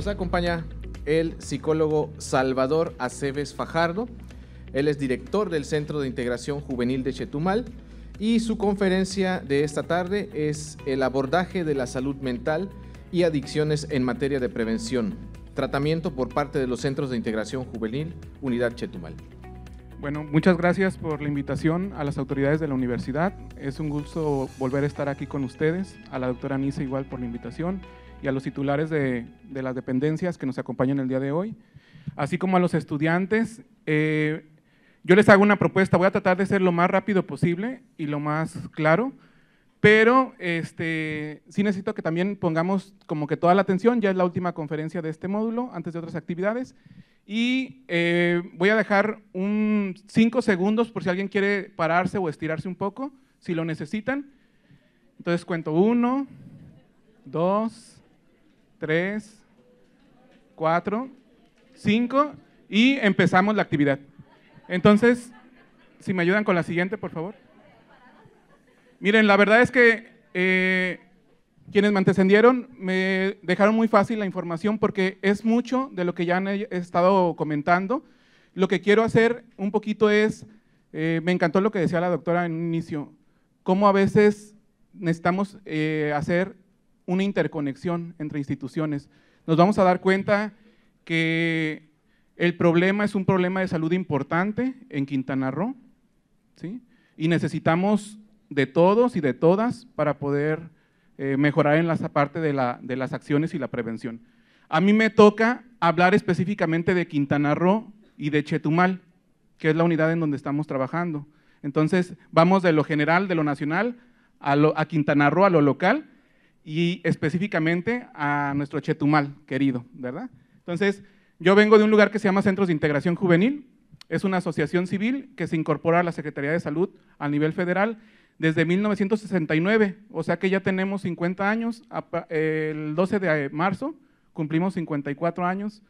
Nos acompaña el psicólogo Salvador Aceves Fajardo. Él es director del Centro de Integración Juvenil de Chetumal y su conferencia de esta tarde es el abordaje de la salud mental y adicciones en materia de prevención, tratamiento por parte de los Centros de Integración Juvenil Unidad Chetumal. Bueno, muchas gracias por la invitación a las autoridades de la universidad. Es un gusto volver a estar aquí con ustedes, a la doctora Nisa igual por la invitación y a los titulares de, de las dependencias que nos acompañan el día de hoy, así como a los estudiantes. Eh, yo les hago una propuesta, voy a tratar de ser lo más rápido posible y lo más claro, pero este, sí necesito que también pongamos como que toda la atención, ya es la última conferencia de este módulo, antes de otras actividades, y eh, voy a dejar un 5 segundos por si alguien quiere pararse o estirarse un poco, si lo necesitan. Entonces cuento uno, dos tres, cuatro, cinco y empezamos la actividad. Entonces, si me ayudan con la siguiente, por favor. Miren, la verdad es que eh, quienes me antecedieron me dejaron muy fácil la información porque es mucho de lo que ya han estado comentando. Lo que quiero hacer un poquito es, eh, me encantó lo que decía la doctora en un inicio, cómo a veces necesitamos eh, hacer una interconexión entre instituciones. Nos vamos a dar cuenta que el problema es un problema de salud importante en Quintana Roo, ¿sí? y necesitamos de todos y de todas para poder eh, mejorar en la parte de, las acciones y la prevención. A mí me toca hablar específicamente de Quintana Roo y de Chetumal, que es la unidad en donde estamos trabajando. Entonces, vamos de lo general, de lo nacional, a, a Quintana Roo, a lo local, y específicamente a nuestro Chetumal querido, ¿verdad? Entonces, yo vengo de un lugar que se llama Centros de Integración Juvenil, es una asociación civil que se incorpora a la Secretaría de Salud a nivel federal desde 1969, o sea que ya tenemos 50 años, el 12 de marzo cumplimos 54 años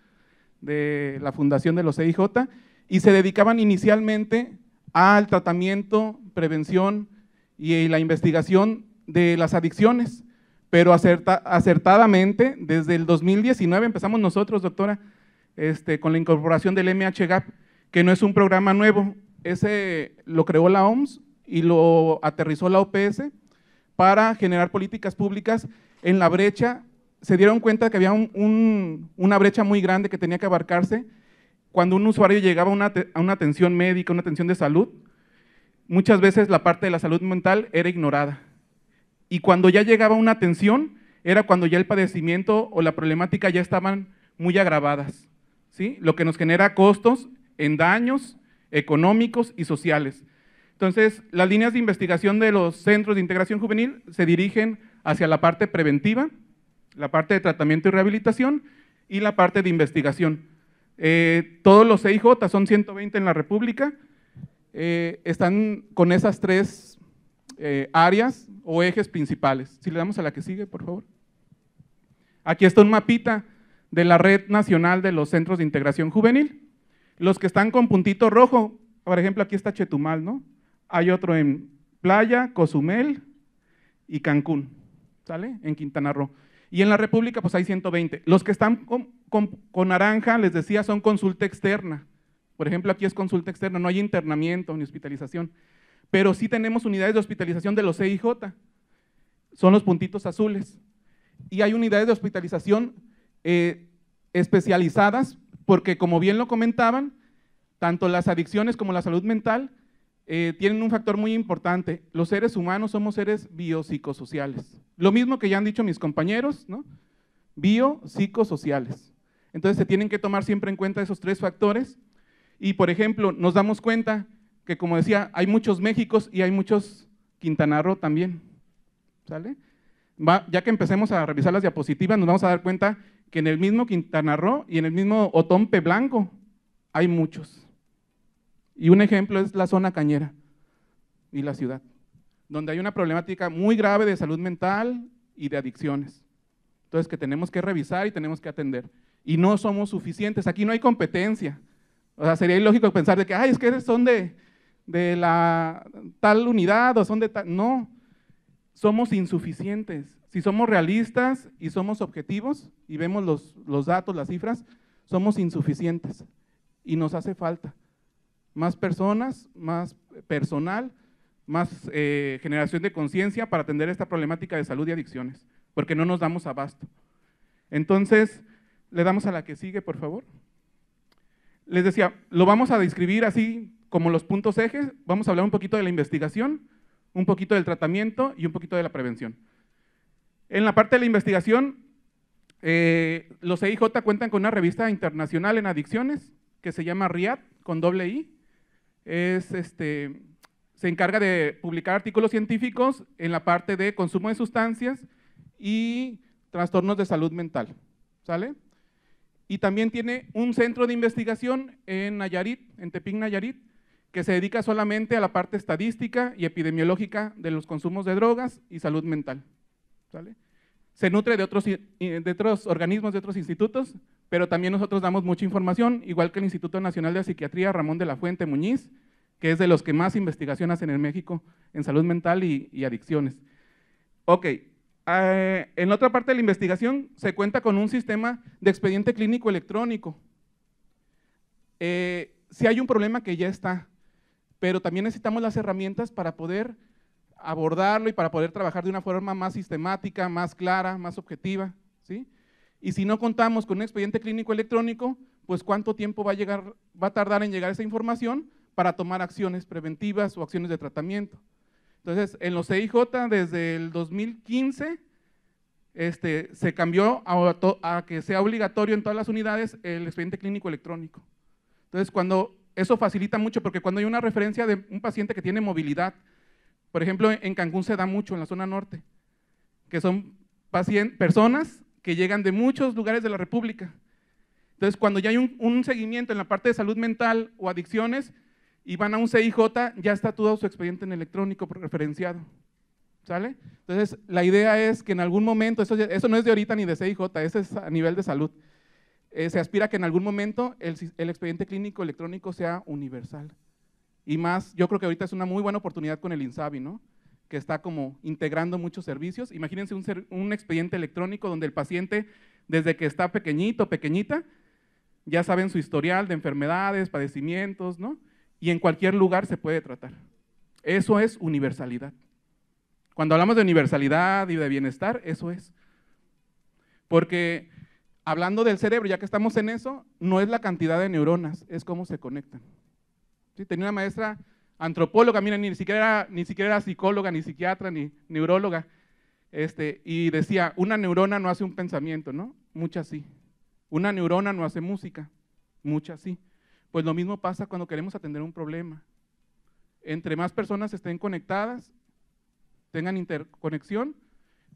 de la fundación de los CIJ y se dedicaban inicialmente al tratamiento, prevención y la investigación de las adicciones pero acertadamente, desde el 2019 empezamos nosotros, doctora, este, con la incorporación del MHGAP, que no es un programa nuevo, ese lo creó la OMS y lo aterrizó la OPS para generar políticas públicas en la brecha. Se dieron cuenta que había una brecha muy grande que tenía que abarcarse. Cuando un usuario llegaba a una, a una atención médica, una atención de salud, muchas veces la parte de la salud mental era ignorada y cuando ya llegaba una atención, era cuando ya el padecimiento o la problemática ya estaban muy agravadas, ¿sí? Lo que nos genera costos en daños económicos y sociales. Entonces, las líneas de investigación de los centros de integración juvenil se dirigen hacia la parte preventiva, la parte de tratamiento y rehabilitación y la parte de investigación. Eh, todos los CIJ, e son 120 en la República, eh, están con esas tres eh, áreas o ejes principales. Si le damos a la que sigue, por favor. Aquí está un mapita de la Red Nacional de los Centros de Integración Juvenil. Los que están con puntito rojo, por ejemplo, aquí está Chetumal, ¿no? Hay otro en Playa, Cozumel y Cancún, ¿sale? En Quintana Roo. Y en la República, pues hay 120. Los que están con naranja, les decía, son consulta externa. Por ejemplo, aquí es consulta externa, no hay internamiento ni hospitalización. Pero sí tenemos unidades de hospitalización de los CIJ, son los puntitos azules. Y hay unidades de hospitalización eh, especializadas porque, como bien lo comentaban, tanto las adicciones como la salud mental eh, tienen un factor muy importante. Los seres humanos somos seres biopsicosociales. Lo mismo que ya han dicho mis compañeros, ¿no? Biopsicosociales. Entonces se tienen que tomar siempre en cuenta esos tres factores. Y, por ejemplo, nos damos cuenta que como decía, hay muchos Méxicos y hay muchos Quintana Roo también. ¿Sale? ya que empecemos a revisar las diapositivas, nos vamos a dar cuenta que en el mismo Quintana Roo y en el mismo Otompe Blanco hay muchos. Y un ejemplo es la zona cañera y la ciudad, donde hay una problemática muy grave de salud mental y de adicciones. Entonces, que tenemos que revisar y tenemos que atender. Y no somos suficientes, aquí no hay competencia. O sea, sería ilógico pensar de que, ay, es que son de, de la tal unidad o son de tal... No, somos insuficientes. Si somos realistas y somos objetivos y vemos los, datos, las cifras, somos insuficientes y nos hace falta más personas, más personal, más eh, generación de conciencia para atender esta problemática de salud y adicciones, porque no nos damos abasto. Entonces, le damos a la que sigue, por favor. Les decía, lo vamos a describir así como los puntos ejes, vamos a hablar un poquito de la investigación, un poquito del tratamiento y un poquito de la prevención. En la parte de la investigación, eh, los EIJ cuentan con una revista internacional en adicciones que se llama RIAD, con doble I. Es, este, se encarga de publicar artículos científicos en la parte de consumo de sustancias y trastornos de salud mental. ¿Sale? Y también tiene un centro de investigación en Nayarit, en Tepic, Nayarit, que se dedica solamente a la parte estadística y epidemiológica de los consumos de drogas y salud mental. Se nutre de otros, eh, de otros organismos, de otros institutos, pero también nosotros damos mucha información, igual que el Instituto Nacional de Psiquiatría Ramón de la Fuente Muñiz, que es de los que más investigación hacen en México en salud mental y, adicciones. Ok, ah, en otra parte de la investigación se cuenta con un sistema de expediente clínico electrónico. Eh, si hay un problema que ya está, pero también necesitamos las herramientas para poder abordarlo y para poder trabajar de una forma más sistemática, más clara, más objetiva. ¿sí? Y si no contamos con un expediente clínico electrónico, pues cuánto tiempo va a, llegar, va a tardar en llegar esa información para tomar acciones preventivas o acciones de tratamiento. Entonces, en los CIJ e desde el 2015 este, se cambió a, a que sea obligatorio en todas las unidades el expediente clínico electrónico. Entonces, cuando eso facilita mucho porque cuando hay una referencia de un paciente que tiene movilidad, por ejemplo, en Cancún se da mucho, en la zona norte, que son personas que llegan de muchos lugares de la República. Entonces, cuando ya hay un, seguimiento en la parte de salud mental o adicciones y van a un CIJ, ya está todo su expediente en electrónico referenciado. ¿Sale? Entonces, la idea es que en algún momento, eso, eso no es de ahorita ni de CIJ, eso es a nivel de salud. Eh, se aspira a que en algún momento el, expediente clínico electrónico sea universal. Y más, yo creo que ahorita es una muy buena oportunidad con el INSABI, ¿no? que está como integrando muchos servicios. Imagínense un, expediente electrónico donde el paciente, desde que está pequeñito, pequeñita, ya saben su historial de enfermedades, padecimientos, ¿no? Y en cualquier lugar se puede tratar. Eso es universalidad. Cuando hablamos de universalidad y de bienestar, eso es. Porque hablando del cerebro, ya que estamos en eso, no es la cantidad de neuronas, es cómo se conectan. Tenía una maestra antropóloga, mira ni siquiera, era, ni siquiera era psicóloga, ni psiquiatra, ni neuróloga, este, y decía, una neurona no hace un pensamiento, ¿no? Muchas sí. Una neurona no hace música, muchas sí. Pues lo mismo pasa cuando queremos atender un problema. Entre más personas estén conectadas, tengan interconexión,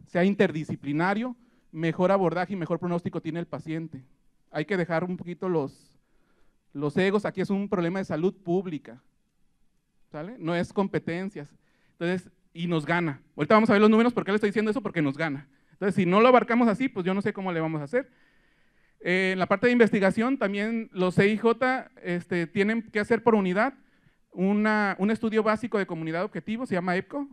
sea interdisciplinario, mejor abordaje y mejor pronóstico tiene el paciente. Hay que dejar un poquito los, los egos, aquí es un problema de salud pública, ¿sale? No es competencias. Entonces, y nos gana. Ahorita vamos a ver los números, ¿por qué le estoy diciendo eso? Porque nos gana. Entonces, si no lo abarcamos así, pues yo no sé cómo le vamos a hacer. Eh, en la parte de investigación, también los CIJ este, tienen que hacer por unidad un estudio básico de comunidad objetivo, se llama EPCO.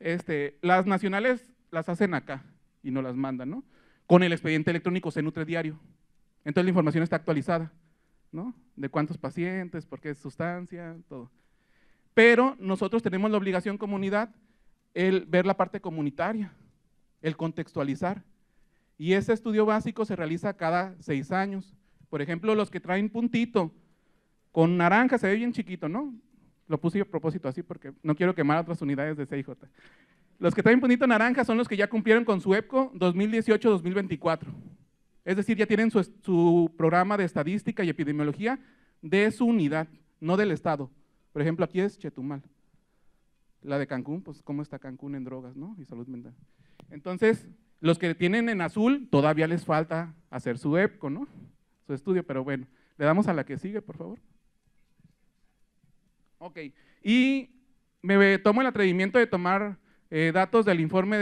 Este, las nacionales las hacen acá, y no las mandan, ¿no? Con el expediente electrónico se nutre diario. Entonces la información está actualizada, ¿no? De cuántos pacientes, por qué sustancia, todo. Pero nosotros tenemos la obligación comunidad el ver la parte comunitaria, el contextualizar. Y ese estudio básico se realiza cada seis años. Por ejemplo, los que traen puntito con naranja se ve bien chiquito, ¿no? Lo puse a propósito así porque no quiero quemar otras unidades de CIJ. Los que traen puntito naranja son los que ya cumplieron con su EPCO 2018-2024. Es decir, ya tienen su, programa de estadística y epidemiología de su unidad, no del Estado. Por ejemplo, aquí es Chetumal. La de Cancún, pues cómo está Cancún en drogas ¿no? y salud mental. Entonces, los que tienen en azul, todavía les falta hacer su EPCO, ¿no? su estudio, pero bueno. Le damos a la que sigue, por favor. Ok, y me tomo el atrevimiento de tomar eh, datos del informe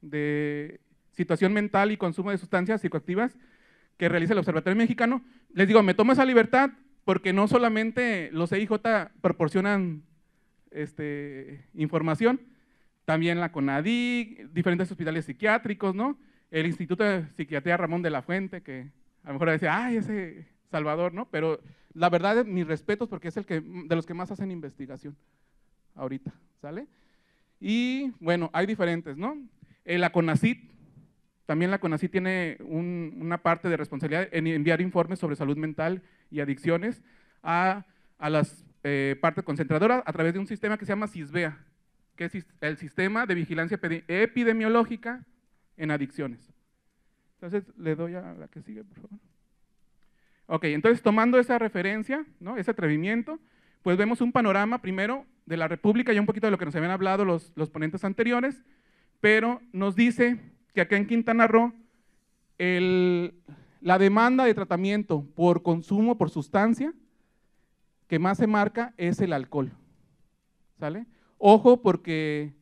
de, situación mental y consumo de sustancias psicoactivas que realiza el Observatorio Mexicano. Les digo, me tomo esa libertad porque no solamente los EIJ proporcionan este, información, también la CONADI, diferentes hospitales psiquiátricos, ¿no? El Instituto de Psiquiatría Ramón de la Fuente, que a lo mejor dice, ay, ese Salvador, ¿no? Pero la verdad, mis respetos porque es el que, de los que más hacen investigación ahorita, ¿sale? Y bueno, hay diferentes, ¿no? Eh, la CONACIT, también la CONACIT tiene una parte de responsabilidad en enviar informes sobre salud mental y adicciones a, a las eh, partes concentradoras a través de un sistema que se llama CISBEA, que es el Sistema de Vigilancia Epidemiológica en Adicciones. Entonces, le doy a la que sigue, por favor. Ok, entonces tomando esa referencia, ¿no? ese atrevimiento, pues vemos un panorama primero de la República, y un poquito de lo que nos habían hablado los, ponentes anteriores, pero nos dice que acá en Quintana Roo la demanda de tratamiento por consumo, por sustancia, que más se marca es el alcohol. ¿Sale? Ojo porque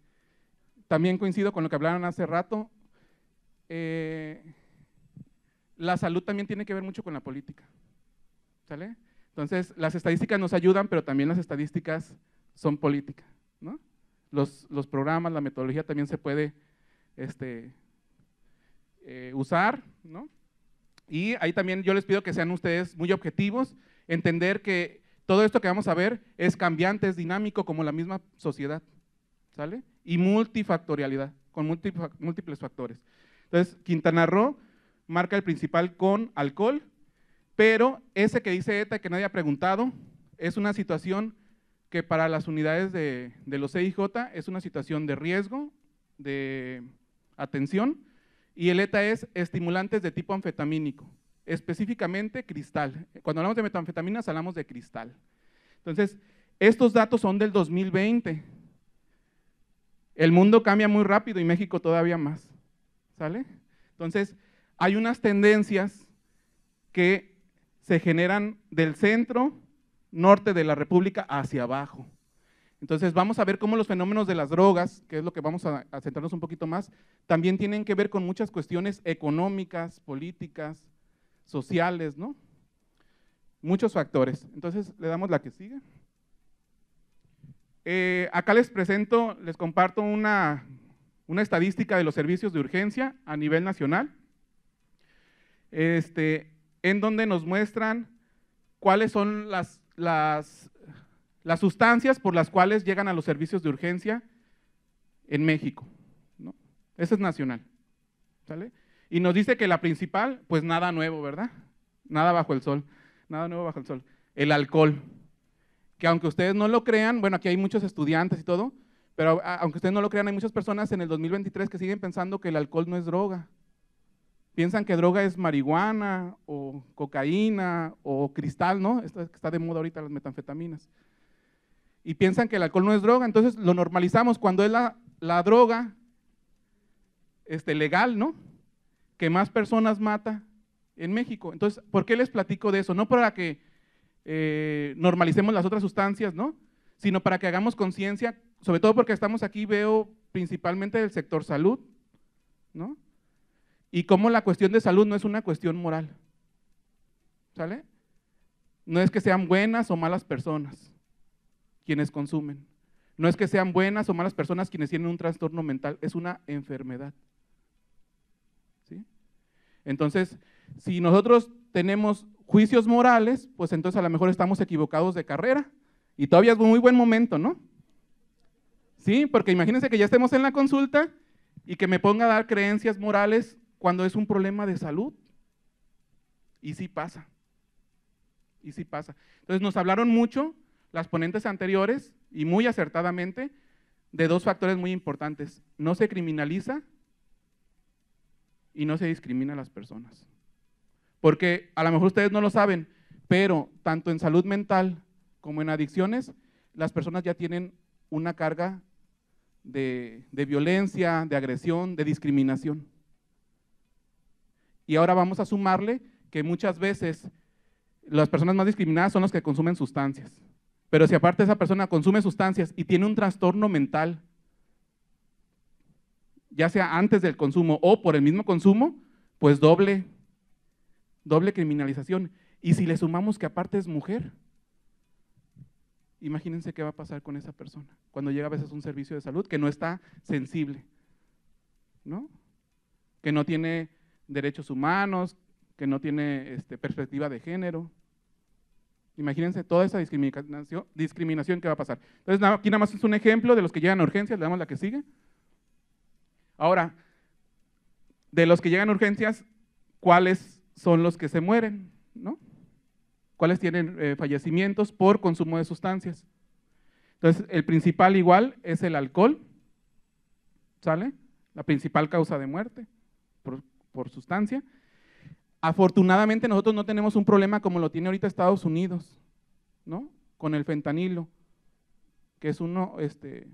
también coincido con lo que hablaron hace rato, eh, la salud también tiene que ver mucho con la política. ¿Sale? Entonces, las estadísticas nos ayudan, pero también las estadísticas son política. ¿no? Los, programas, la metodología también se puede este, eh, usar. Y ahí también yo les pido que sean ustedes muy objetivos, entender que todo esto que vamos a ver es cambiante, es dinámico, como la misma sociedad. ¿Sale? Y multifactorialidad, con múltiples factores. Entonces, Quintana Roo marca el principal con alcohol, pero ese que dice ETA que nadie ha preguntado es una situación que para las unidades de, de los CIJ e es una situación de riesgo, de atención, y el ETA es estimulantes de tipo anfetamínico, específicamente cristal. Cuando hablamos de metanfetaminas hablamos de cristal. Entonces, estos datos son del 2020. El mundo cambia muy rápido y México todavía más. ¿Sale? Entonces, hay unas tendencias que se generan del centro norte de la República hacia abajo. Entonces vamos a ver cómo los fenómenos de las drogas, que es lo que vamos a, centrarnos un poquito más, también tienen que ver con muchas cuestiones económicas, políticas, sociales, ¿no? Muchos factores. Entonces le damos la que sigue. Eh, acá les presento, les comparto una, una estadística de los servicios de urgencia a nivel nacional, este, en donde nos muestran cuáles son las las, las sustancias por las cuales llegan a los servicios de urgencia en México. ¿no? es nacional. ¿sale? Y nos dice que la principal, pues nada nuevo, ¿verdad? Nada bajo el sol. Nada nuevo bajo el sol. El alcohol. Que aunque ustedes no lo crean, bueno, aquí hay muchos estudiantes y todo, pero aunque ustedes no lo crean, hay muchas personas en el 2023 que siguen pensando que el alcohol no es droga piensan que droga es marihuana o cocaína o cristal, ¿no? Esto está de moda ahorita las metanfetaminas. Y piensan que el alcohol no es droga, entonces lo normalizamos cuando es la, droga este, legal, ¿no? Que más personas mata en México. Entonces, ¿por qué les platico de eso? No para que eh, normalicemos las otras sustancias, ¿no? Sino para que hagamos conciencia, sobre todo porque estamos aquí, veo principalmente del sector salud, ¿no? y cómo la cuestión de salud no es una cuestión moral. ¿Sale? No es que sean buenas o malas personas quienes consumen. No es que sean buenas o malas personas quienes tienen un trastorno mental, es una enfermedad. ¿Sí? Entonces, si nosotros tenemos juicios morales, pues entonces a lo mejor estamos equivocados de carrera. Y todavía es muy buen momento, ¿no? Sí, porque imagínense que ya estemos en la consulta y que me ponga a dar creencias morales cuando es un problema de salud. Y sí pasa. Y sí pasa. Entonces nos hablaron mucho las ponentes anteriores y muy acertadamente de dos factores muy importantes. No se criminaliza y no se discrimina a las personas. Porque a lo mejor ustedes no lo saben, pero tanto en salud mental como en adicciones, las personas ya tienen una carga de, de violencia, de agresión, de discriminación. Y ahora vamos a sumarle que muchas veces las personas más discriminadas son las que consumen sustancias. Pero si aparte esa persona consume sustancias y tiene un trastorno mental, ya sea antes del consumo o por el mismo consumo, pues doble, doble criminalización. Y si le sumamos que aparte es mujer, imagínense qué va a pasar con esa persona cuando llega a veces un servicio de salud que no está sensible, ¿no? Que no tiene derechos humanos, que no tiene este, perspectiva de género. Imagínense toda esa discriminación, que va a pasar. Entonces, aquí nada más es un ejemplo de los que llegan a urgencias, le damos la que sigue. Ahora, de los que llegan a urgencias, ¿cuáles son los que se mueren? ¿Cuáles tienen eh, fallecimientos por consumo de sustancias? Entonces, el principal igual es el alcohol, ¿sale? La principal causa de muerte por sustancia. Afortunadamente nosotros no tenemos un problema como lo tiene ahorita Estados Unidos, ¿no? Con el fentanilo, que es uno, este,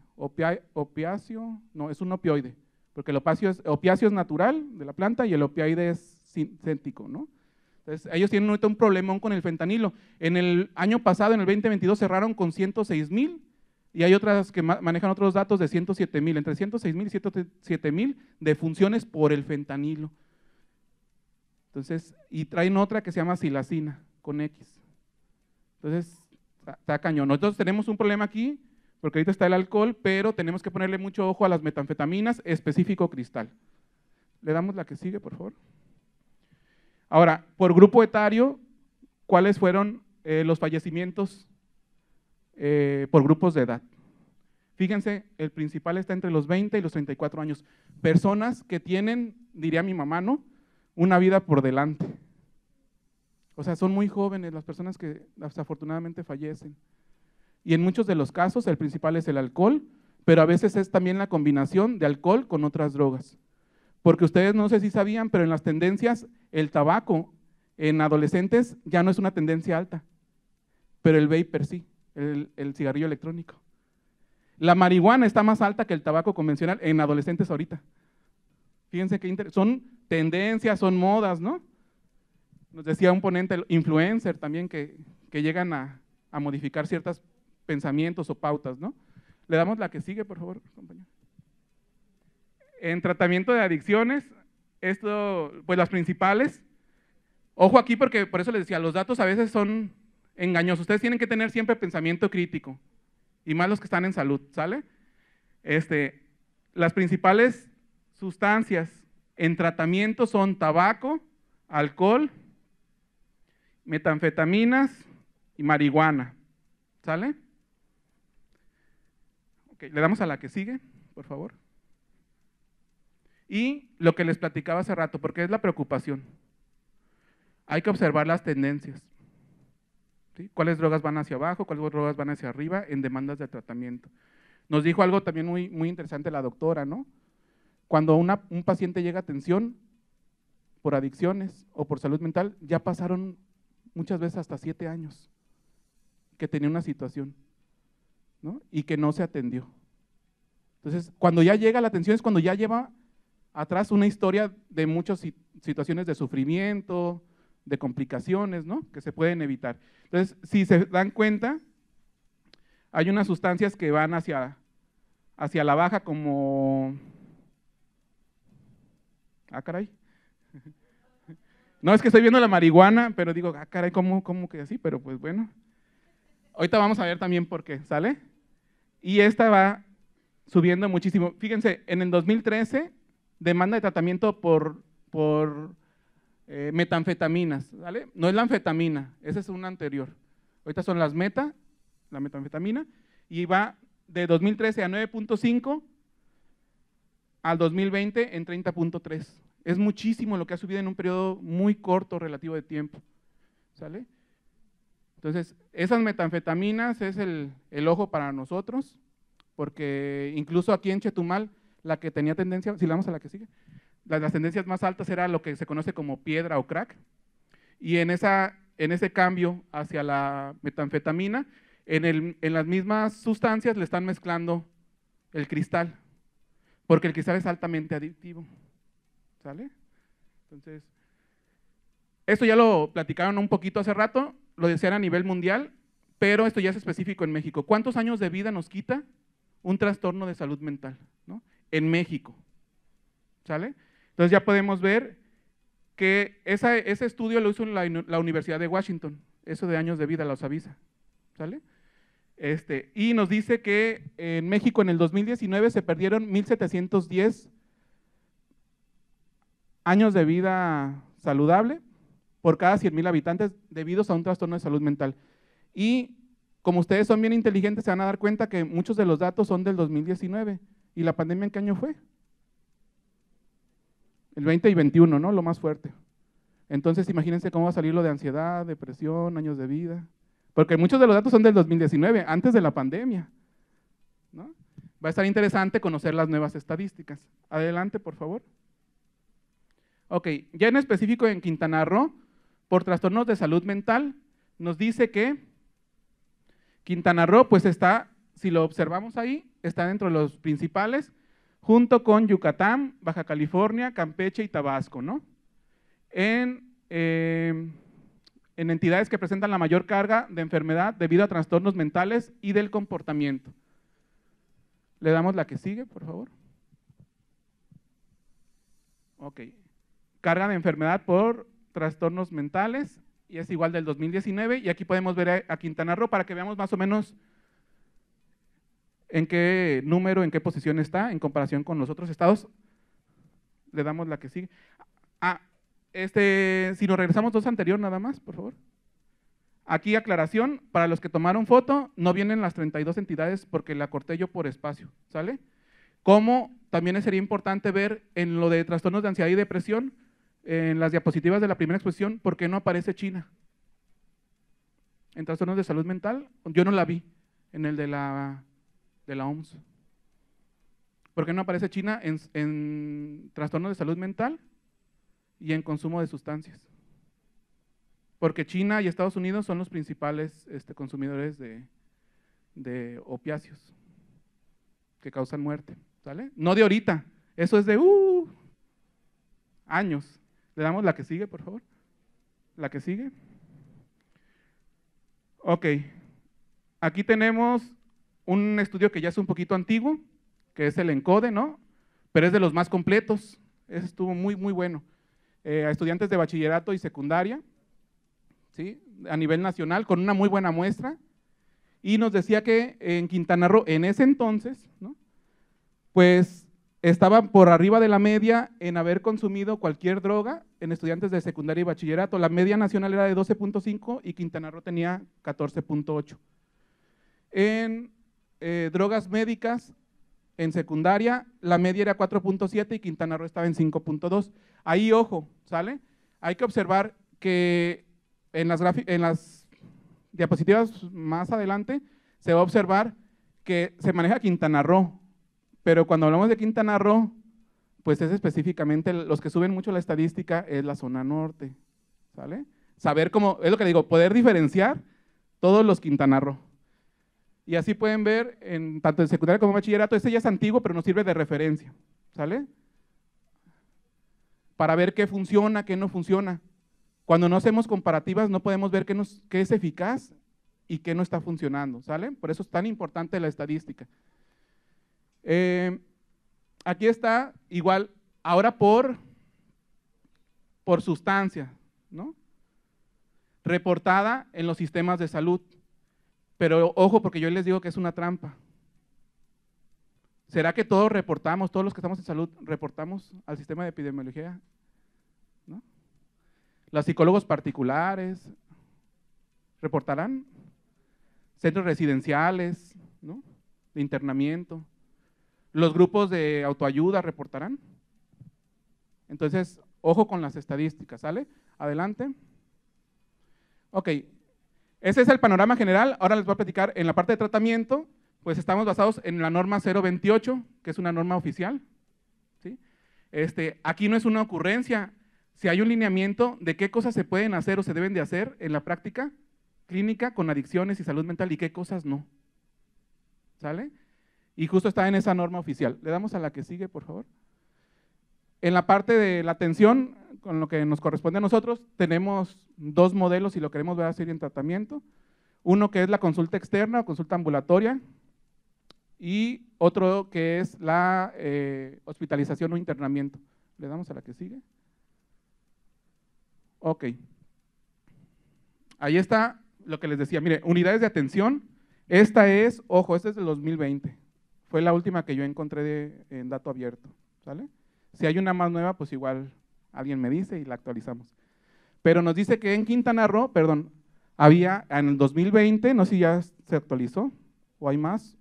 no, es un opioide, porque el opiáceo es, opiacio es natural de la planta y el opioide es sintético, ¿no? Entonces, ellos tienen ahorita un problemón con el fentanilo. En el año pasado, en el 2022, cerraron con 106 mil y hay otras que manejan otros datos de 107 mil, entre 106.000 mil y 107.000 de funciones por el fentanilo. Entonces, y traen otra que se llama silacina con X. Entonces, está cañón. Nosotros tenemos un problema aquí, porque ahorita está el alcohol, pero tenemos que ponerle mucho ojo a las metanfetaminas, específico cristal. Le damos la que sigue, por favor. Ahora, por grupo etario, ¿cuáles fueron eh, los fallecimientos eh, por grupos de edad. Fíjense, el principal está entre los 20 y los 34 años. Personas que tienen, diría mi mamá, ¿no? Una vida por delante. O sea, son muy jóvenes las personas que desafortunadamente fallecen. Y en muchos de los casos el principal es el alcohol, pero a veces es también la combinación de alcohol con otras drogas. Porque ustedes no sé si sabían, pero en las tendencias el tabaco en adolescentes ya no es una tendencia alta, pero el vapor sí el, cigarrillo electrónico. La marihuana está más alta que el tabaco convencional en adolescentes ahorita. Fíjense que Son tendencias, son modas, ¿no? Nos decía un ponente, influencer también, que, llegan a, a, modificar ciertos pensamientos o pautas, ¿no? Le damos la que sigue, por favor, compañero. En tratamiento de adicciones, esto, pues las principales. Ojo aquí porque por eso les decía, los datos a veces son engañoso. Ustedes tienen que tener siempre pensamiento crítico, y más los que están en salud, ¿sale? Este, las principales sustancias en tratamiento son tabaco, alcohol, metanfetaminas y marihuana, ¿sale? Ok, le damos a la que sigue, por favor. Y lo que les platicaba hace rato, porque es la preocupación. Hay que observar las tendencias cuáles drogas van hacia abajo, cuáles drogas van hacia arriba en demandas de tratamiento. Nos dijo algo también muy, muy interesante la doctora, ¿no? Cuando una, un paciente llega a atención por adicciones o por salud mental, ya pasaron muchas veces hasta siete años que tenía una situación ¿no? y que no se atendió. Entonces, cuando ya llega la atención es cuando ya lleva atrás una historia de muchas situaciones de sufrimiento, de complicaciones, ¿no? Que se pueden evitar. Entonces, si se dan cuenta, hay unas sustancias que van hacia, hacia la baja como... Ah, caray. No, es que estoy viendo la marihuana, pero digo, ah, caray, ¿cómo, cómo que así? Pero pues bueno. Ahorita vamos a ver también por qué, ¿sale? Y esta va subiendo muchísimo. Fíjense, en el 2013, demanda de tratamiento por, por eh, metanfetaminas, ¿vale? No es la anfetamina, esa es una anterior. Ahorita son las meta, la metanfetamina, y va de 2013 a 9.5 al 2020 en 30.3. Es muchísimo lo que ha subido en un periodo muy corto relativo de tiempo, ¿sale? Entonces, esas metanfetaminas es el, ojo para nosotros, porque incluso aquí en Chetumal, la que tenía tendencia, si vamos a la que sigue, las, tendencias más altas era lo que se conoce como piedra o crack. Y en, esa, en ese cambio hacia la metanfetamina, en, las mismas sustancias le están mezclando el cristal, porque el cristal es altamente adictivo. ¿Sale? Entonces, esto ya lo platicaron un poquito hace rato, lo decían a nivel mundial, pero esto ya es específico en México. ¿Cuántos años de vida nos quita un trastorno de salud mental en México? ¿Sale? Entonces ya podemos ver que ese estudio lo hizo la, Universidad de Washington, eso de años de vida los avisa, ¿sale? Este, y nos dice que en México en el 2019 se perdieron 1.710 años de vida saludable por cada 100.000 habitantes debido a un trastorno de salud mental. Y como ustedes son bien inteligentes, se van a dar cuenta que muchos de los datos son del 2019. ¿Y la pandemia en qué año fue? El 20 y 21, ¿no? Lo más fuerte. Entonces, imagínense cómo va a salir lo de ansiedad, depresión, años de vida. Porque muchos de los datos son del 2019, antes de la pandemia. ¿no? Va a estar interesante conocer las nuevas estadísticas. Adelante, por favor. Ok, ya en específico en Quintana Roo, por trastornos de salud mental, nos dice que Quintana Roo, pues está, si lo observamos ahí, está dentro de los principales junto con Yucatán, Baja California, Campeche y Tabasco, ¿no? Em, en, entidades que presentan la mayor carga de enfermedad debido a trastornos mentales y del comportamiento. Le damos la que sigue, por favor. Ok. Carga de enfermedad por trastornos mentales, y es igual del 2019, y aquí podemos ver a Quintana Roo para que veamos más o menos en qué número, en qué posición está en comparación con los otros estados. Le damos la que sigue. Ah, este, si nos regresamos dos anteriores, nada más, por favor. Aquí aclaración, para los que tomaron foto, no vienen las 32 entidades porque la corté yo por espacio, ¿sale? Como también sería importante ver en lo de trastornos de ansiedad y depresión, en las diapositivas de la primera exposición, ¿por qué no aparece China? En trastornos de salud mental, yo no la vi en el de la de la OMS. ¿Por qué no aparece China en, en trastornos de salud mental y en consumo de sustancias? Porque China y Estados Unidos son los principales este, consumidores de, de opiáceos que causan muerte, ¿sale? No de ahorita, eso es de uh, años. Le damos la que sigue, por favor. La que sigue. Ok. Aquí tenemos un estudio que ya es un poquito antiguo, que es el ENCODE, ¿no? Pero es de los más completos. estuvo muy, muy bueno. Eh, a estudiantes de bachillerato y secundaria, ¿sí? A nivel nacional, con una muy buena muestra. Y nos decía que en Quintana Roo, en ese entonces, Pues estaban por arriba de la media en haber consumido cualquier droga en estudiantes de secundaria y bachillerato. La media nacional era de 12.5 y Quintana Roo tenía 14.8. En eh, drogas médicas en secundaria, la media era 4.7 y Quintana Roo estaba en 5.2. Ahí, ojo, ¿sale? Hay que observar que en las, en las diapositivas más adelante se va a observar que se maneja Quintana Roo, pero cuando hablamos de Quintana Roo, pues es específicamente, los que suben mucho la estadística es la zona norte, ¿sale? Saber cómo, es lo que digo, poder diferenciar todos los Quintana Roo. Y así pueden ver, en, tanto en secundaria como en bachillerato, este ya es antiguo, pero nos sirve de referencia, ¿sale? Para ver qué funciona, qué no funciona. Cuando no hacemos comparativas, no podemos ver qué, es eficaz y qué no está funcionando, ¿sale? Por eso es tan importante la estadística. Eh, aquí está, igual, ahora por, por sustancia, ¿no? Reportada en los sistemas de salud. Pero ojo, porque yo les digo que es una trampa. ¿Será que todos reportamos, todos los que estamos en salud, reportamos al sistema de epidemiología? ¿Los psicólogos particulares reportarán? ¿Centros residenciales ¿no? de internamiento? ¿Los grupos de autoayuda reportarán? Entonces, ojo con las estadísticas, ¿sale? Adelante. Ok, ese es el panorama general. Ahora les voy a platicar en la parte de tratamiento, pues estamos basados en la norma 028, que es una norma oficial. Este, aquí no es una ocurrencia, si hay un lineamiento de qué cosas se pueden hacer o se deben de hacer en la práctica clínica con adicciones y salud mental y qué cosas no. ¿Sale? Y justo está en esa norma oficial. Le damos a la que sigue, por favor. En la parte de la atención, con lo que nos corresponde a nosotros, tenemos dos modelos y lo queremos ver así en tratamiento. Uno que es la consulta externa o consulta ambulatoria y otro que es la eh, hospitalización o internamiento. ¿Le damos a la que sigue? Ok. Ahí está lo que les decía. Mire, unidades de atención. Esta es, ojo, esta es del 2020. Fue la última que yo encontré en dato abierto. Si hay una más nueva, pues igual Alguien me dice y la actualizamos. Pero nos dice que en Quintana Roo, perdón, había en el 2020, no sé si ya se actualizó o hay más,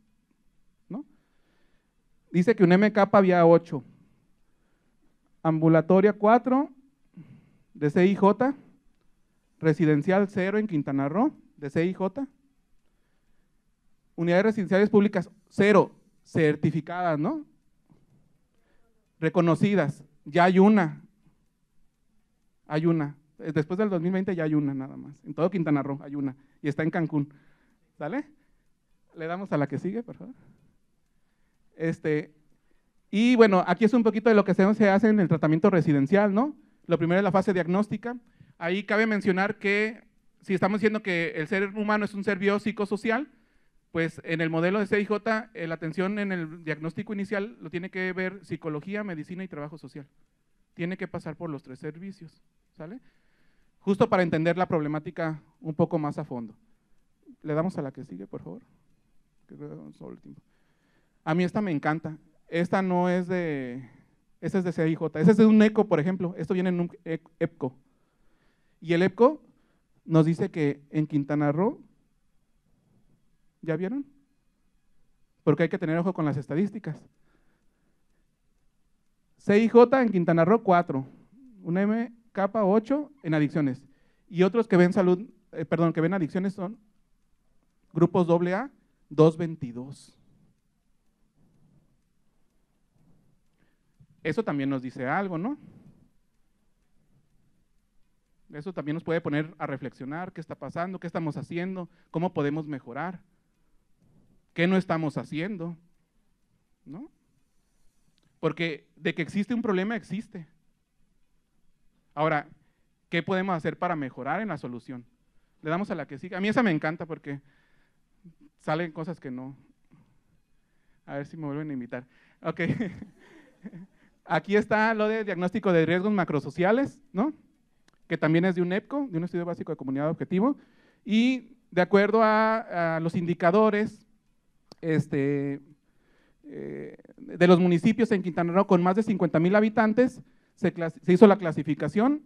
¿no? Dice que un MK había 8, ambulatoria 4, de CIJ, residencial 0 en Quintana Roo, de CIJ, unidades residenciales públicas 0, certificadas, ¿no? Reconocidas, ya hay una, hay una. Eh, después del 2020 ya hay una nada más. En todo Quintana Roo hay una. Y está en Cancún. ¿Sale? Le damos a la que sigue, por favor. Este, y bueno, aquí es un poquito de lo que se hace en el tratamiento residencial, ¿no? Lo primero es la fase diagnóstica. Ahí cabe mencionar que si estamos diciendo que el ser humano es un ser biopsicosocial, pues en el modelo de CIJ, eh, la atención en el diagnóstico inicial lo tiene que ver psicología, medicina y trabajo social tiene que pasar por los tres servicios, ¿sale? Justo para entender la problemática un poco más a fondo. Le damos a la que sigue, por favor. A mí esta me encanta. Esta no es de, esta es de CIJ. Esta es de un ECO, por ejemplo. Esto viene en un e, EPCO. Y el EPCO nos dice que en Quintana Roo, ¿ya vieron? Porque hay que tener ojo con las estadísticas. CIJ en Quintana Roo, 4. Un M, capa, 8 en adicciones. Y otros que ven salud, eh, perdón, que ven adicciones son grupos AA, 222. Eso también nos dice algo, ¿no? Eso también nos puede poner a reflexionar qué está pasando, qué estamos haciendo, cómo podemos mejorar, qué no estamos haciendo, ¿no? Porque de que existe un problema, existe. Ahora, ¿qué podemos hacer para mejorar en la solución? Le damos a la que sigue. A mí esa me encanta porque salen cosas que no. A ver si me vuelven a invitar. Ok. Aquí está lo de diagnóstico de riesgos macrosociales, ¿no? Que también es de un EPCO, de un estudio básico de comunidad objetivo. Y de acuerdo a, a los indicadores este, eh, de los municipios en Quintana Roo con más de 50 mil habitantes, se, hizo la clasificación.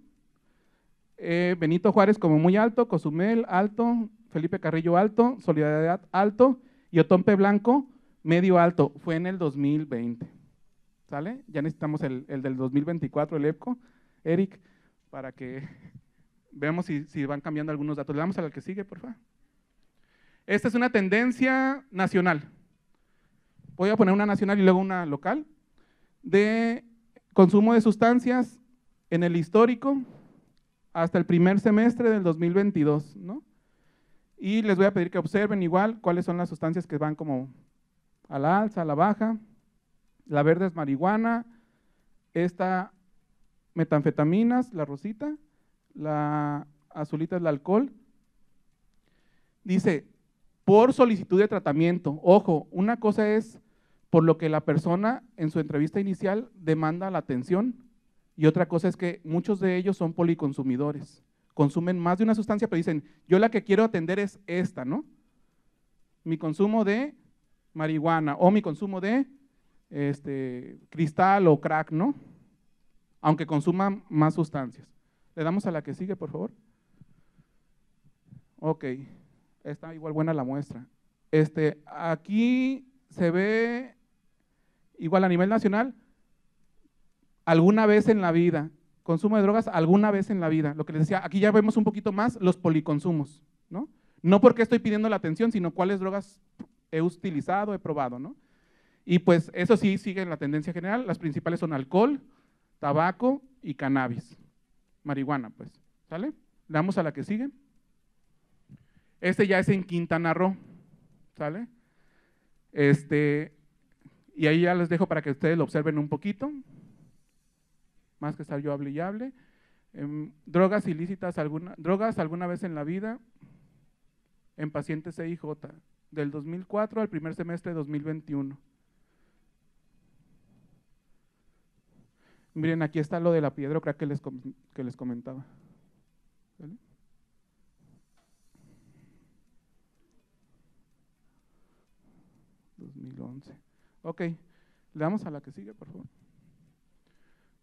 Eh, Benito Juárez como muy alto, Cozumel alto, Felipe Carrillo alto, Solidaridad alto y Otompe Blanco medio alto. Fue en el 2020. ¿Sale? Ya necesitamos el, del 2024, el EPCO, Eric, para que veamos si, van cambiando algunos datos. Le damos al que sigue, por favor. Esta es una tendencia nacional voy a poner una nacional y luego una local, de consumo de sustancias en el histórico hasta el primer semestre del 2022, Y les voy a pedir que observen igual cuáles son las sustancias que van como a la alza, a la baja. La verde es marihuana, esta metanfetaminas, la rosita, la azulita es el alcohol. Dice, por solicitud de tratamiento. Ojo, una cosa es por lo que la persona en su entrevista inicial demanda la atención. Y otra cosa es que muchos de ellos son policonsumidores, consumen más de una sustancia, pero dicen, yo la que quiero atender es esta, ¿no? Mi consumo de marihuana o mi consumo de este, cristal o crack, ¿no? Aunque consuman más sustancias. Le damos a la que sigue, por favor. Ok, está igual buena la muestra. Este, aquí se ve igual a nivel nacional, alguna vez en la vida, consumo de drogas alguna vez en la vida. Lo que les decía, aquí ya vemos un poquito más los policonsumos, ¿no? No porque estoy pidiendo la atención, sino cuáles drogas he utilizado, he probado, ¿no? Y pues eso sí sigue en la tendencia general, las principales son alcohol, tabaco y cannabis, marihuana, pues, ¿sale? Damos a la que sigue. Este ya es en Quintana Roo, ¿sale? Este, y ahí ya les dejo para que ustedes lo observen un poquito. Más que estar yo hable y hable. Em, drogas ilícitas, alguna, drogas alguna vez en la vida en pacientes J del 2004 al primer semestre de 2021. Miren, aquí está lo de la piedra creo que les, que les comentaba. ¿2011? Ok, le damos a la que sigue, por favor.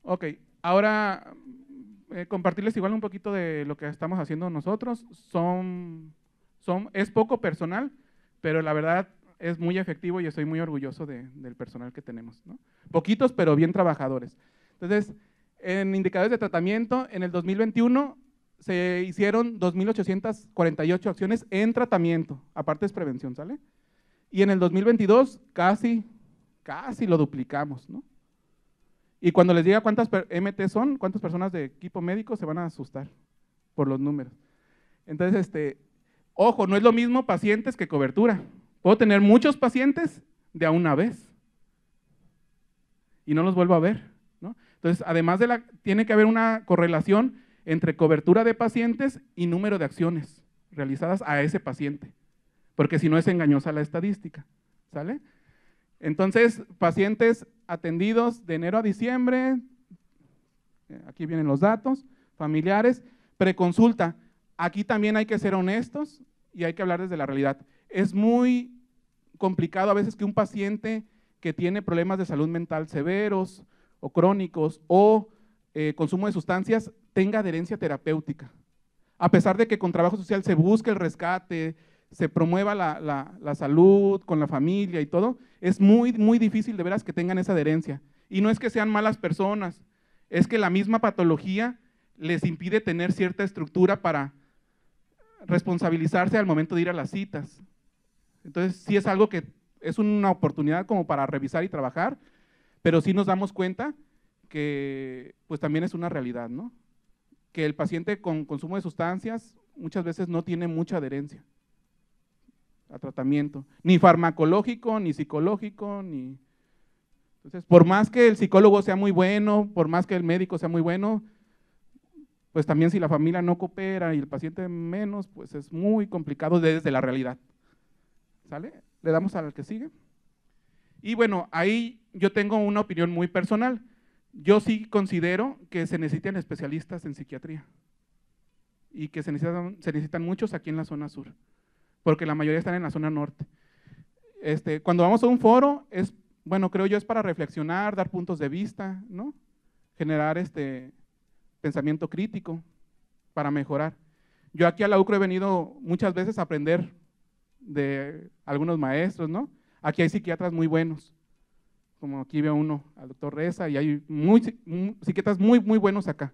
Ok, ahora eh, compartirles igual un poquito de lo que estamos haciendo nosotros. Son, son, es poco personal, pero la verdad es muy efectivo y estoy muy orgulloso del personal que tenemos. Poquitos, pero bien trabajadores. Entonces, en indicadores de tratamiento, en el 2021 se hicieron 2.848 acciones en tratamiento, aparte es prevención, ¿sale? Y en el 2022 casi casi lo duplicamos, ¿no? Y cuando les diga cuántas MT son, cuántas personas de equipo médico se van a asustar por los números. Entonces, este, ojo, no es lo mismo pacientes que cobertura. Puedo tener muchos pacientes de a una vez y no los vuelvo a ver. ¿no? Entonces, además de la, tiene que haber una correlación entre cobertura de pacientes y número de acciones realizadas a ese paciente, porque si no es engañosa la estadística, ¿sale? Entonces, pacientes atendidos de enero a diciembre, eh, aquí vienen los datos, familiares, preconsulta. Aquí también hay que ser honestos y hay que hablar desde la realidad. Es muy complicado a veces que un paciente que tiene problemas de salud mental severos o crónicos o eh, consumo de sustancias tenga adherencia terapéutica. A pesar de que con trabajo social se busca el rescate, se promueva la, salud con la familia y todo, es muy, muy difícil de veras que tengan esa adherencia. Y no es que sean malas personas, es que la misma patología les impide tener cierta estructura para responsabilizarse al momento de ir a las citas. Entonces, sí es algo que es una oportunidad como para revisar y trabajar, pero sí nos damos cuenta que pues también es una realidad, ¿no? Que el paciente con consumo de sustancias muchas veces no tiene mucha adherencia a tratamiento, ni farmacológico, ni psicológico, ni... Entonces, por más que el psicólogo sea muy bueno, por más que el médico sea muy bueno, pues también si la familia no coopera y el paciente menos, pues es muy complicado desde la realidad. ¿Sale? Le damos al que sigue. Y bueno, ahí yo tengo una opinión muy personal. Yo sí considero que se necesitan especialistas en psiquiatría y que se necesitan, se necesitan muchos aquí en la zona sur porque la mayoría están en la zona norte. Este, cuando vamos a un foro, es, bueno, creo yo es para reflexionar, dar puntos de vista, ¿no? Generar este pensamiento crítico para mejorar. Yo aquí a la UCRO he venido muchas veces a aprender de algunos maestros, ¿no? Aquí hay psiquiatras muy buenos, como aquí veo uno, al doctor Reza, y hay muy, psiquiatras muy, muy buenos acá,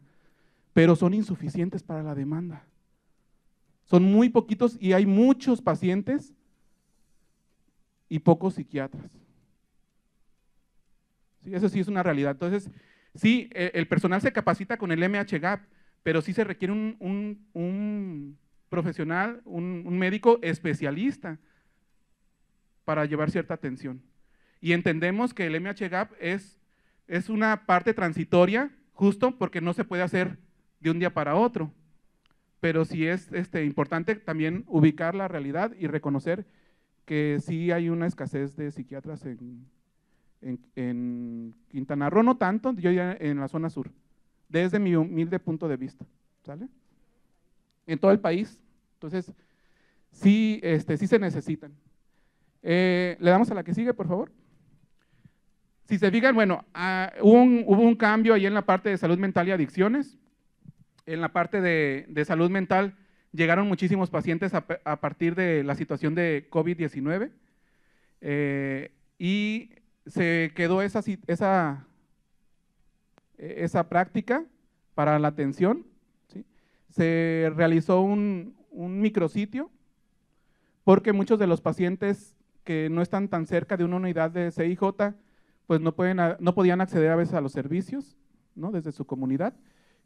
pero son insuficientes para la demanda. Son muy poquitos y hay muchos pacientes y pocos psiquiatras. eso sí es una realidad. Entonces, sí, eh, el personal se capacita con el MHGAP, pero sí se requiere un, profesional, un, médico especialista para llevar cierta atención. Y entendemos que el MHGAP es, es una parte transitoria, justo porque no se puede hacer de un día para otro pero sí es este, importante también ubicar la realidad y reconocer que sí hay una escasez de psiquiatras en, Quintana Roo, no tanto, yo ya en la zona sur, desde mi humilde punto de vista, ¿sale? En todo el país, entonces sí, este, sí se necesitan. Eh, Le damos a la que sigue, por favor. Si se fijan, bueno, ah, un, hubo un cambio ahí en la parte de salud mental y adicciones, en la parte de, salud mental llegaron muchísimos pacientes a, partir de la situación de COVID-19 eh, y se quedó esa, esa, eh, esa práctica para la atención. Se realizó un, un micrositio porque muchos de los pacientes que no están tan cerca de una unidad de CIJ, pues no, pueden, no podían acceder a veces a los servicios ¿no? desde su comunidad.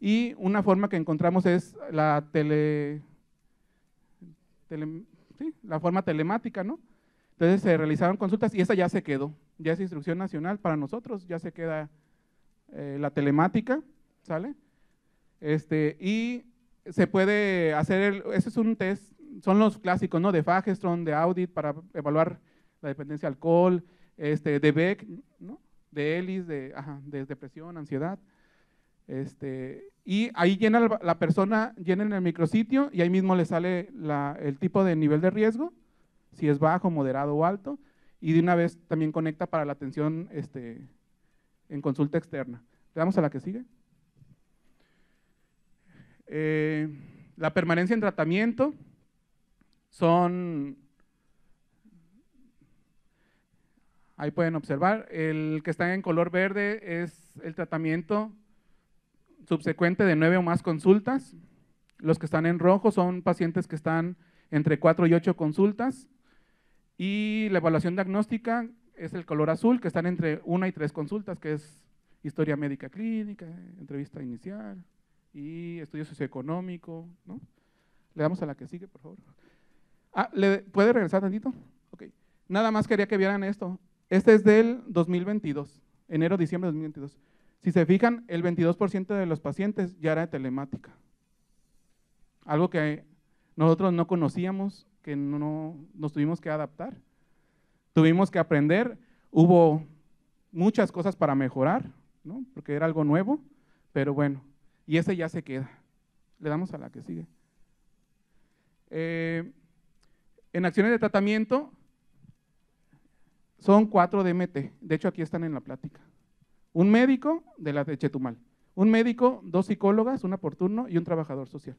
Y una forma que encontramos es la tele, la forma telemática, ¿no? Entonces se realizaron consultas y esa ya se quedó, ya es instrucción nacional para nosotros, ya se queda eh, la telemática, ¿sale? Este, y se puede hacer, ese es un test, son los clásicos, ¿no? De Fagestron, de Audit para evaluar la dependencia de alcohol, este, de Beck, ¿no? De Ellis, de depresión, ansiedad. Este, y ahí llena la persona, llena en el micrositio y ahí mismo le sale el tipo de nivel de riesgo, si es bajo, moderado o alto, y de una vez también conecta para la atención este, en consulta externa. Le damos a la que sigue. Eh, la permanencia en tratamiento son, ahí pueden observar, el que está en color verde es el tratamiento subsecuente de nueve o más consultas. Los que están en rojo son pacientes que están entre cuatro y ocho consultas. Y la evaluación diagnóstica es el color azul, que están entre una y tres consultas, que es historia médica clínica, entrevista inicial y estudio socioeconómico. ¿no? Le damos a la que sigue, por favor. Ah, ¿le ¿Puede regresar tantito? Ok. Nada más quería que vieran esto. Este es del 2022, enero-diciembre de 2022. Si se fijan, el 22% de los pacientes ya era de telemática. Algo que nosotros no conocíamos, que no nos tuvimos que adaptar. Tuvimos que aprender, hubo muchas cosas para mejorar, porque era algo nuevo, pero bueno, y ese ya se queda. Le damos a la que sigue. Eh, en acciones de tratamiento son cuatro DMT, de hecho aquí están en la plática. Un médico de la de Chetumal, un médico, dos psicólogas, una por turno y un trabajador social.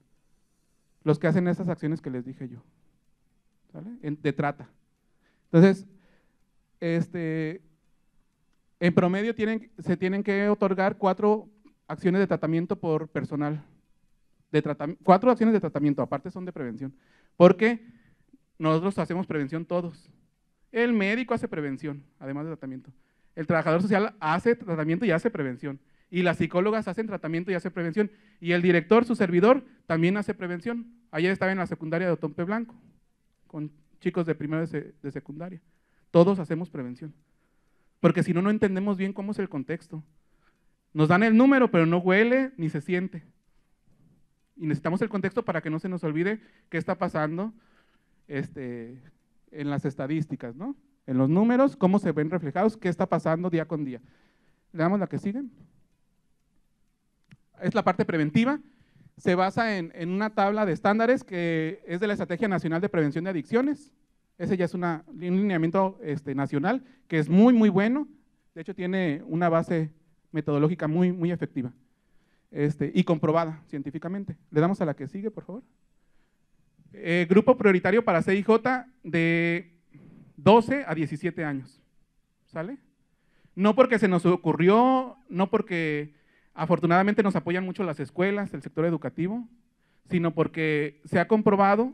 Los que hacen esas acciones que les dije yo, de trata. Entonces, este, en promedio se tienen que otorgar cuatro acciones de tratamiento por personal. cuatro acciones de tratamiento, aparte son de prevención. Porque nosotros hacemos prevención todos. El médico hace prevención, además de tratamiento. El trabajador social hace tratamiento y hace prevención. Y las psicólogas hacen tratamiento y hace prevención. Y el director, su servidor, también hace prevención. Ayer estaba en la secundaria de Otompe Blanco, con chicos de primero de secundaria. Todos hacemos prevención. Porque si no, no entendemos bien cómo es el contexto. Nos dan el número, pero no huele ni se siente. Y necesitamos el contexto para que no se nos olvide qué está pasando este, en las estadísticas, ¿no? en los números, cómo se ven reflejados, qué está pasando día con día. Le damos la que sigue. Es la parte preventiva. Se basa en, una tabla de estándares que es de la Estrategia Nacional de Prevención de Adicciones. Ese ya es un lineamiento este, nacional que es muy, muy bueno. De hecho, tiene una base metodológica muy, muy efectiva este, y comprobada científicamente. Le damos a la que sigue, por favor. Eh, grupo prioritario para CIJ de 12 a 17 años. ¿Sale? No porque se nos ocurrió, no porque afortunadamente nos apoyan mucho las escuelas, el sector educativo, sino porque se ha comprobado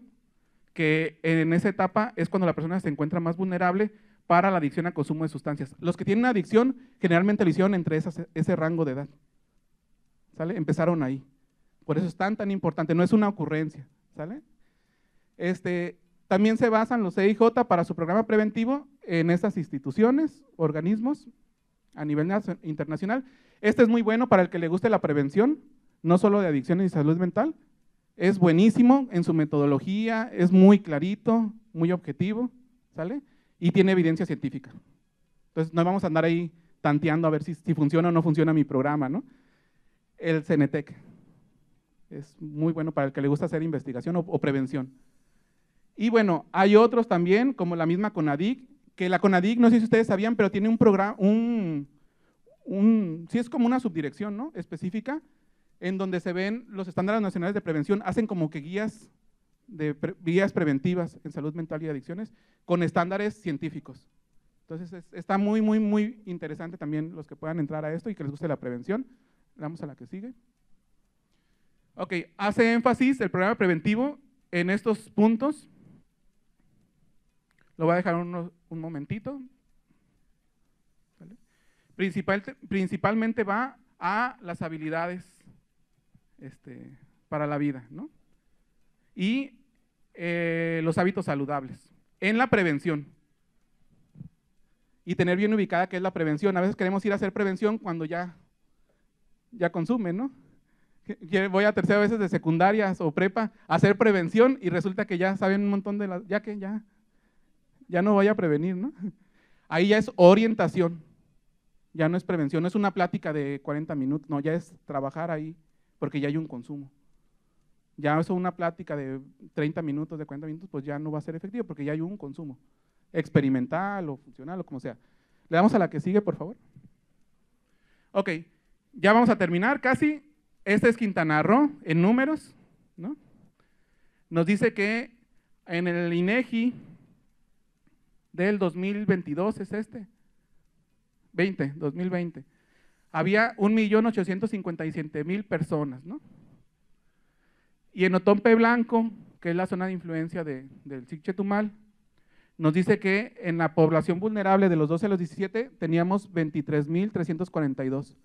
que en esa etapa es cuando la persona se encuentra más vulnerable para la adicción al consumo de sustancias. Los que tienen adicción generalmente lo hicieron entre ese rango de edad. ¿Sale? Empezaron ahí. Por eso es tan, tan importante, no es una ocurrencia. ¿Sale? Este, también se basan los CIJ e para su programa preventivo en estas instituciones, organismos a nivel internacional. Este es muy bueno para el que le guste la prevención, no solo de adicciones y salud mental. Es buenísimo en su metodología, es muy clarito, muy objetivo, ¿sale? Y tiene evidencia científica. Entonces, no vamos a andar ahí tanteando a ver si, funciona o no funciona mi programa, ¿no? El CENETEC es muy bueno para el que le gusta hacer investigación o prevención. Y bueno, hay otros también, como la misma CONADIC, que la CONADIC, no sé si ustedes sabían, pero tiene un programa, un, un, sí es como una subdirección ¿no? específica, en donde se ven los estándares nacionales de prevención, hacen como que guías, de preventivas en salud mental y adicciones con estándares científicos. Entonces está muy, muy, muy interesante también los que puedan entrar a esto y que les guste la prevención. Vamos a la que sigue. Ok, hace énfasis el programa preventivo en estos puntos lo voy a dejar un momentito. principalmente va a las habilidades este, para la vida, ¿no? Y eh, los hábitos saludables en la prevención. Y tener bien ubicada qué es la prevención. A veces queremos ir a hacer prevención cuando ya, ya consumen, ¿no? Voy a tercera veces de secundarias o prepa a hacer prevención y resulta que ya saben un montón de las, ya que ya ya no vaya a prevenir, ¿no? Ahí ya es orientación, ya no es prevención, no es una plática de 40 minutos, no, ya es trabajar ahí, porque ya hay un consumo. Ya eso una plática de 30 minutos, de 40 minutos, pues ya no va a ser efectivo, porque ya hay un consumo, experimental o funcional o como sea. Le damos a la que sigue, por favor. Ok, ya vamos a terminar casi. Este es Quintana Roo en números, ¿no? Nos dice que en el INEGI del 2022 es este. 20, 2020. Había 1.857.000 personas, ¿no? Y en Otompe Blanco, que es la zona de influencia del del Chetumal, nos dice que en la población vulnerable de los 12 a los 17 teníamos 23.342.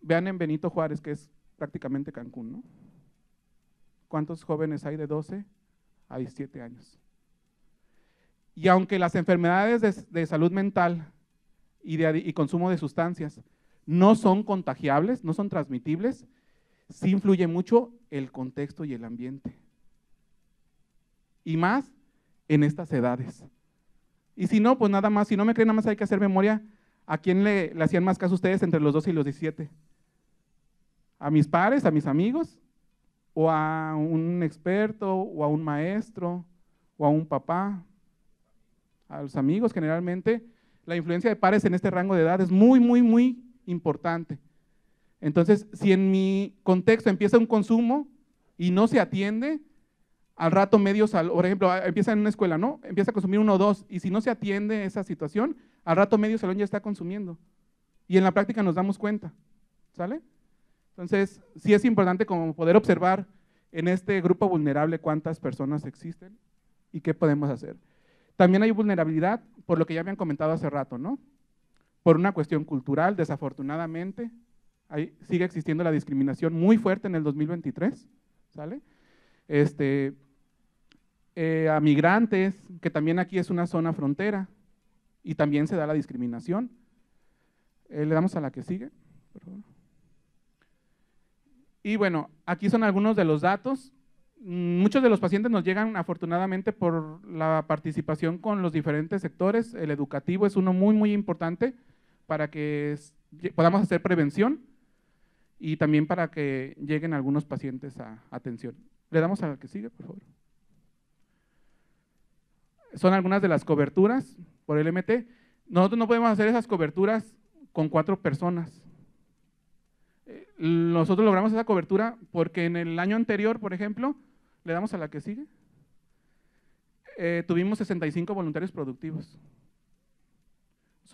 Vean en Benito Juárez, que es prácticamente Cancún, ¿no? ¿Cuántos jóvenes hay de 12 a 17 años? Y aunque las enfermedades de, salud mental y, consumo de sustancias no son contagiables, no son transmitibles, sí influye mucho el contexto y el ambiente. Y más en estas edades. Y si no, pues nada más, si no me creen, nada más hay que hacer memoria a quién le, le hacían más caso ustedes entre los 12 y los 17. ¿A mis padres, a mis amigos? ¿O a un experto, o a un maestro, o a un papá, a los amigos generalmente, la influencia de pares en este rango de edad es muy, muy, muy importante. Entonces, si en mi contexto empieza un consumo y no se atiende, al rato medio, sal, por ejemplo, empieza en una escuela, ¿no? Empieza a consumir uno o dos, y si no se atiende esa situación, al rato medio salón ya está consumiendo. Y en la práctica nos damos cuenta, ¿sale? Entonces, sí es importante como poder observar en este grupo vulnerable cuántas personas existen y qué podemos hacer. También hay vulnerabilidad, por lo que ya habían comentado hace rato, ¿no? Por una cuestión cultural, desafortunadamente, ahí sigue existiendo la discriminación muy fuerte en el 2023, ¿sale? Este, eh, a migrantes, que también aquí es una zona frontera, y también se da la discriminación. Eh, le damos a la que sigue, por Y bueno, aquí son algunos de los datos Mm, muchos de los pacientes nos llegan afortunadamente por la participación con los diferentes sectores. El educativo es uno muy, muy importante para que podamos hacer prevención y también para que lleguen algunos pacientes a atención. Le damos a que sigue, por favor. Son algunas de las coberturas por el MT. Nosotros no podemos hacer esas coberturas con cuatro personas. Eh, nosotros logramos esa cobertura porque en el año anterior, por ejemplo, ¿Le damos a la que sigue? Eh, tuvimos 65 voluntarios productivos.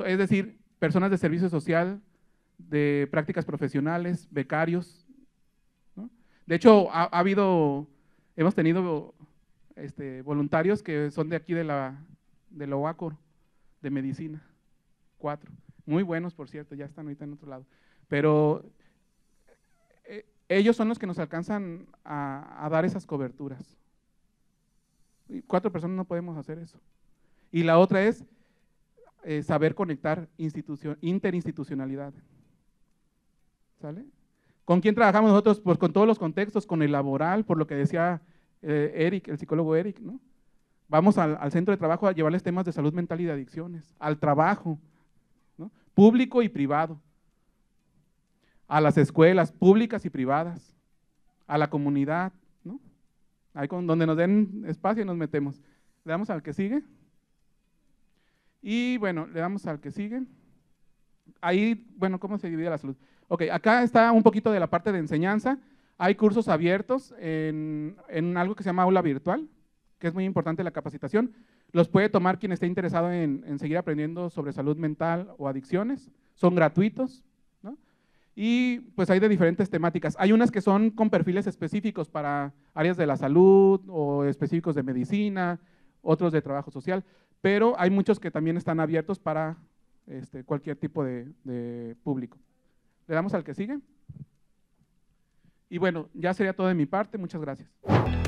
es decir, personas de servicio social, de prácticas profesionales, becarios. De hecho, ha, habido, hemos tenido este, voluntarios que son de aquí de la, de OACOR, de medicina, cuatro. Muy buenos, por cierto, ya están ahorita en otro lado. Pero ellos son los que nos alcanzan a, dar esas coberturas. cuatro personas no podemos hacer eso. Y la otra es eh, saber conectar interinstitucionalidad. ¿Sale? ¿Con quién trabajamos nosotros? Pues con todos los contextos, con el laboral, por lo que decía eh, Eric, el psicólogo Eric, ¿no? Vamos al, centro de trabajo a llevarles temas de salud mental y de adicciones, al trabajo, público y privado a las escuelas públicas y privadas, a la comunidad, ¿no? Ahí con, donde nos den espacio y nos metemos. Le damos al que sigue. Y bueno, le damos al que sigue. Ahí, bueno, ¿cómo se divide la salud? Ok, acá está un poquito de la parte de enseñanza. Hay cursos abiertos en, algo que se llama aula virtual, que es muy importante la capacitación. Los puede tomar quien esté interesado en seguir aprendiendo sobre salud mental o adicciones. Son gratuitos. Y pues hay de diferentes temáticas. Hay unas que son con perfiles específicos para áreas de la salud o específicos de medicina, otros de trabajo social, pero hay muchos que también están abiertos para este, cualquier tipo de público. ¿Le damos al que sigue? Y bueno, ya sería todo de mi parte. Muchas gracias.